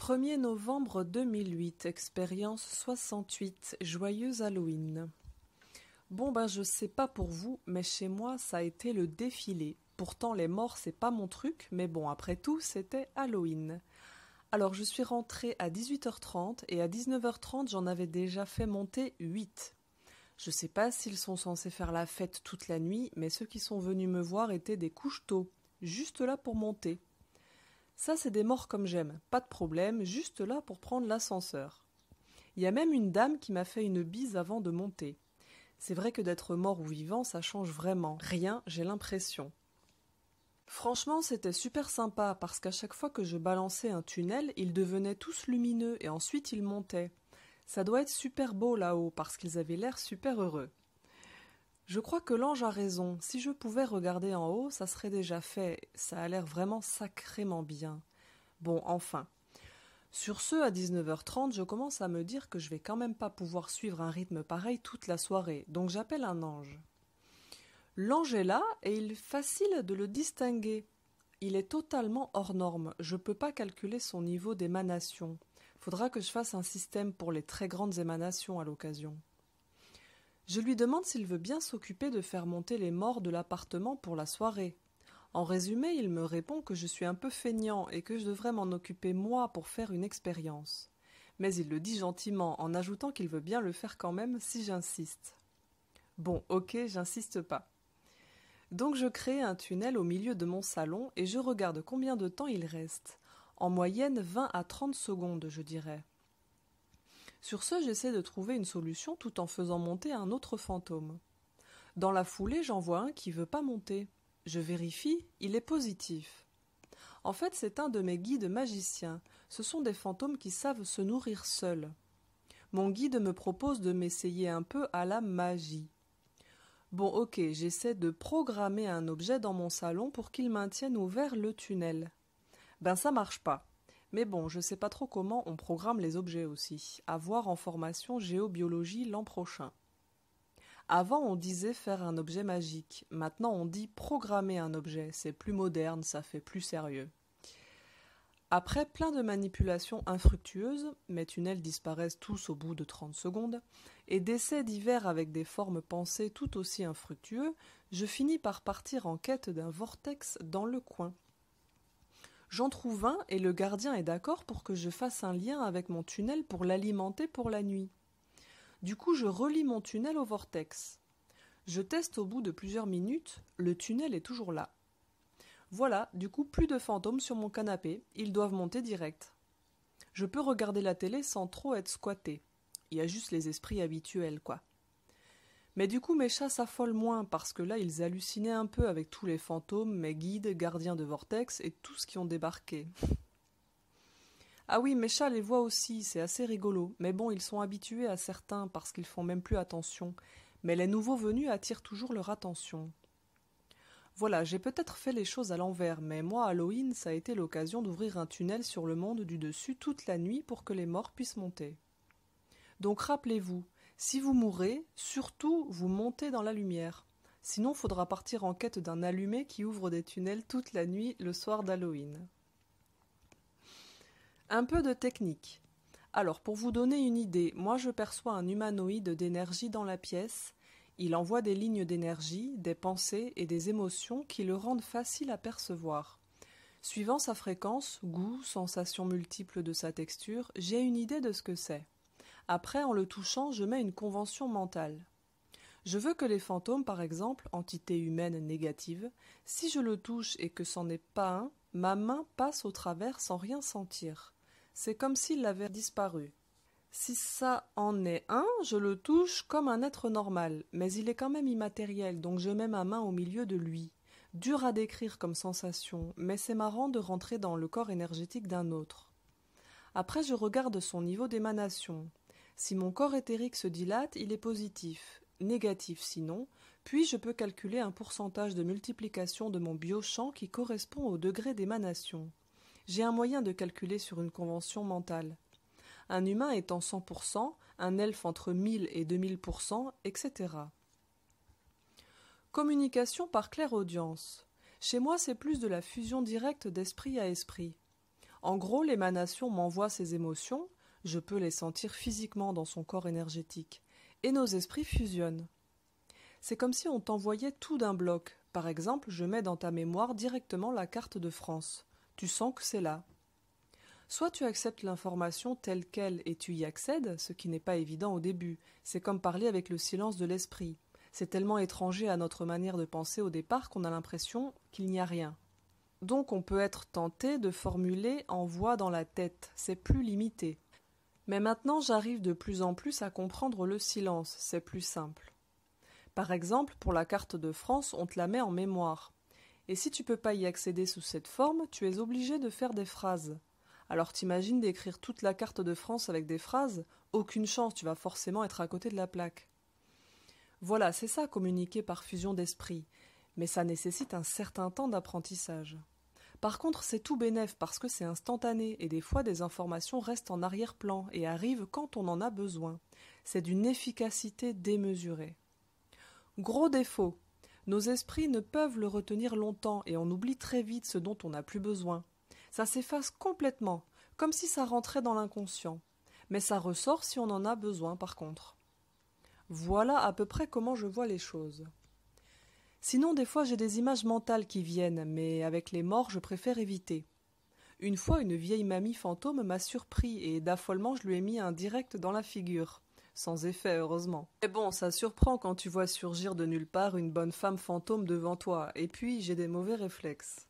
1er novembre 2008, expérience 68, joyeuse Halloween. Bon ben je sais pas pour vous, mais chez moi ça a été le défilé. Pourtant les morts c'est pas mon truc, mais bon après tout c'était Halloween. Alors je suis rentrée à 18h30 et à 19h30 j'en avais déjà fait monter 8. Je sais pas s'ils sont censés faire la fête toute la nuit, mais ceux qui sont venus me voir étaient des couches juste là pour monter. Ça, c'est des morts comme j'aime, pas de problème, juste là pour prendre l'ascenseur. Il y a même une dame qui m'a fait une bise avant de monter. C'est vrai que d'être mort ou vivant, ça change vraiment rien, j'ai l'impression. Franchement, c'était super sympa parce qu'à chaque fois que je balançais un tunnel, ils devenaient tous lumineux et ensuite ils montaient. Ça doit être super beau là-haut parce qu'ils avaient l'air super heureux. Je crois que l'ange a raison. Si je pouvais regarder en haut, ça serait déjà fait. Ça a l'air vraiment sacrément bien. Bon, enfin. Sur ce, à 19h30, je commence à me dire que je vais quand même pas pouvoir suivre un rythme pareil toute la soirée, donc j'appelle un ange. L'ange est là et il est facile de le distinguer. Il est totalement hors norme. Je peux pas calculer son niveau d'émanation. Faudra que je fasse un système pour les très grandes émanations à l'occasion. Je lui demande s'il veut bien s'occuper de faire monter les morts de l'appartement pour la soirée. En résumé, il me répond que je suis un peu feignant et que je devrais m'en occuper moi pour faire une expérience. Mais il le dit gentiment en ajoutant qu'il veut bien le faire quand même si j'insiste. Bon, ok, j'insiste pas. Donc je crée un tunnel au milieu de mon salon et je regarde combien de temps il reste. En moyenne vingt à trente secondes, je dirais. Sur ce, j'essaie de trouver une solution tout en faisant monter un autre fantôme. Dans la foulée, j'en vois un qui veut pas monter. Je vérifie, il est positif. En fait, c'est un de mes guides magiciens. Ce sont des fantômes qui savent se nourrir seuls. Mon guide me propose de m'essayer un peu à la magie. Bon, ok, j'essaie de programmer un objet dans mon salon pour qu'il maintienne ouvert le tunnel. Ben, ça marche pas. Mais bon, je sais pas trop comment on programme les objets aussi. À voir en formation géobiologie l'an prochain. Avant, on disait faire un objet magique. Maintenant, on dit programmer un objet. C'est plus moderne, ça fait plus sérieux. Après plein de manipulations infructueuses, mes tunnels disparaissent tous au bout de 30 secondes, et d'essais divers avec des formes pensées tout aussi infructueux, je finis par partir en quête d'un vortex dans le coin. J'en trouve un et le gardien est d'accord pour que je fasse un lien avec mon tunnel pour l'alimenter pour la nuit. Du coup, je relie mon tunnel au vortex. Je teste au bout de plusieurs minutes, le tunnel est toujours là. Voilà, du coup, plus de fantômes sur mon canapé, ils doivent monter direct. Je peux regarder la télé sans trop être squatté. Il y a juste les esprits habituels, quoi. Mais du coup, mes chats s'affolent moins parce que là, ils hallucinaient un peu avec tous les fantômes, mes guides, gardiens de vortex et tous qui ont débarqué. Ah oui, mes chats les voient aussi, c'est assez rigolo. Mais bon, ils sont habitués à certains parce qu'ils font même plus attention. Mais les nouveaux venus attirent toujours leur attention. Voilà, j'ai peut-être fait les choses à l'envers, mais moi, Halloween, ça a été l'occasion d'ouvrir un tunnel sur le monde du dessus toute la nuit pour que les morts puissent monter. Donc rappelez-vous, si vous mourez, surtout vous montez dans la lumière. Sinon, faudra partir en quête d'un allumé qui ouvre des tunnels toute la nuit le soir d'Halloween. Un peu de technique. Alors, pour vous donner une idée, moi je perçois un humanoïde d'énergie dans la pièce. Il envoie des lignes d'énergie, des pensées et des émotions qui le rendent facile à percevoir. Suivant sa fréquence, goût, sensation multiples de sa texture, j'ai une idée de ce que c'est. Après, en le touchant, je mets une convention mentale. Je veux que les fantômes, par exemple, entités humaines négatives, si je le touche et que c'en n'est pas un, ma main passe au travers sans rien sentir. C'est comme s'il avait disparu. Si ça en est un, je le touche comme un être normal, mais il est quand même immatériel, donc je mets ma main au milieu de lui. Dur à décrire comme sensation, mais c'est marrant de rentrer dans le corps énergétique d'un autre. Après, je regarde son niveau d'émanation. Si mon corps éthérique se dilate, il est positif, négatif sinon, puis je peux calculer un pourcentage de multiplication de mon biochamp qui correspond au degré d'émanation. J'ai un moyen de calculer sur une convention mentale. Un humain étant 100%, un elfe entre 1000 et 2000%, etc. Communication par audience. Chez moi, c'est plus de la fusion directe d'esprit à esprit. En gros, l'émanation m'envoie ses émotions, je peux les sentir physiquement dans son corps énergétique, et nos esprits fusionnent. C'est comme si on t'envoyait tout d'un bloc. Par exemple, je mets dans ta mémoire directement la carte de France. Tu sens que c'est là. Soit tu acceptes l'information telle qu'elle et tu y accèdes, ce qui n'est pas évident au début. C'est comme parler avec le silence de l'esprit. C'est tellement étranger à notre manière de penser au départ qu'on a l'impression qu'il n'y a rien. Donc on peut être tenté de formuler en voix dans la tête, c'est plus limité. Mais maintenant j'arrive de plus en plus à comprendre le silence, c'est plus simple. Par exemple, pour la carte de France, on te la met en mémoire. Et si tu peux pas y accéder sous cette forme, tu es obligé de faire des phrases. Alors t'imagines d'écrire toute la carte de France avec des phrases Aucune chance, tu vas forcément être à côté de la plaque. Voilà, c'est ça communiquer par fusion d'esprit, mais ça nécessite un certain temps d'apprentissage. Par contre, c'est tout bénef parce que c'est instantané et des fois des informations restent en arrière-plan et arrivent quand on en a besoin. C'est d'une efficacité démesurée. Gros défaut. Nos esprits ne peuvent le retenir longtemps et on oublie très vite ce dont on n'a plus besoin. Ça s'efface complètement, comme si ça rentrait dans l'inconscient. Mais ça ressort si on en a besoin par contre. Voilà à peu près comment je vois les choses. Sinon, des fois, j'ai des images mentales qui viennent, mais avec les morts, je préfère éviter. Une fois, une vieille mamie fantôme m'a surpris et d'affolement, je lui ai mis un direct dans la figure. Sans effet, heureusement. Mais bon, ça surprend quand tu vois surgir de nulle part une bonne femme fantôme devant toi, et puis j'ai des mauvais réflexes.